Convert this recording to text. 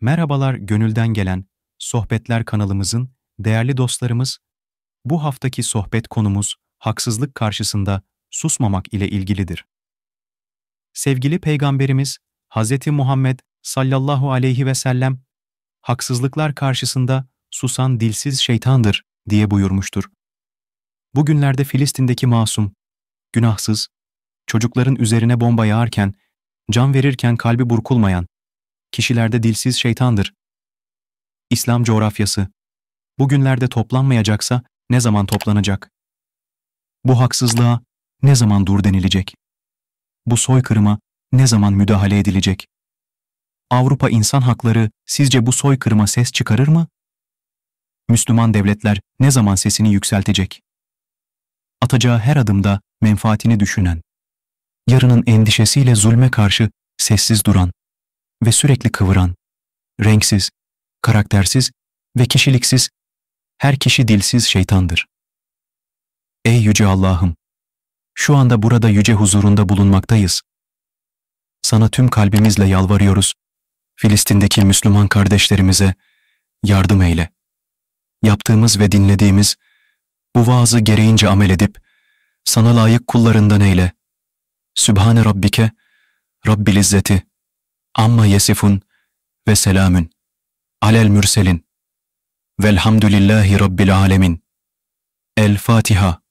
Merhabalar Gönülden Gelen Sohbetler kanalımızın değerli dostlarımız, bu haftaki sohbet konumuz haksızlık karşısında susmamak ile ilgilidir. Sevgili Peygamberimiz Hz. Muhammed sallallahu aleyhi ve sellem, haksızlıklar karşısında susan dilsiz şeytandır diye buyurmuştur. Bugünlerde Filistin'deki masum, günahsız, çocukların üzerine bomba yağarken, can verirken kalbi burkulmayan, kişilerde dilsiz şeytandır. İslam coğrafyası. Bugünlerde toplanmayacaksa ne zaman toplanacak? Bu haksızlığa ne zaman dur denilecek? Bu soykırıma ne zaman müdahale edilecek? Avrupa insan hakları sizce bu soykırıma ses çıkarır mı? Müslüman devletler ne zaman sesini yükseltecek? Atacağı her adımda menfaatini düşünen, yarının endişesiyle zulme karşı sessiz duran, ve sürekli kıvıran, renksiz, karaktersiz ve kişiliksiz, her kişi dilsiz şeytandır. Ey Yüce Allah'ım! Şu anda burada yüce huzurunda bulunmaktayız. Sana tüm kalbimizle yalvarıyoruz. Filistin'deki Müslüman kardeşlerimize yardım eyle. Yaptığımız ve dinlediğimiz bu vaazı gereğince amel edip sana layık kullarından eyle. Sübhane Rabbike, Rabbil İzzeti, amma yesifun ve selamün alel mürselin velhamdülillahi rabbil alemin. El Fatiha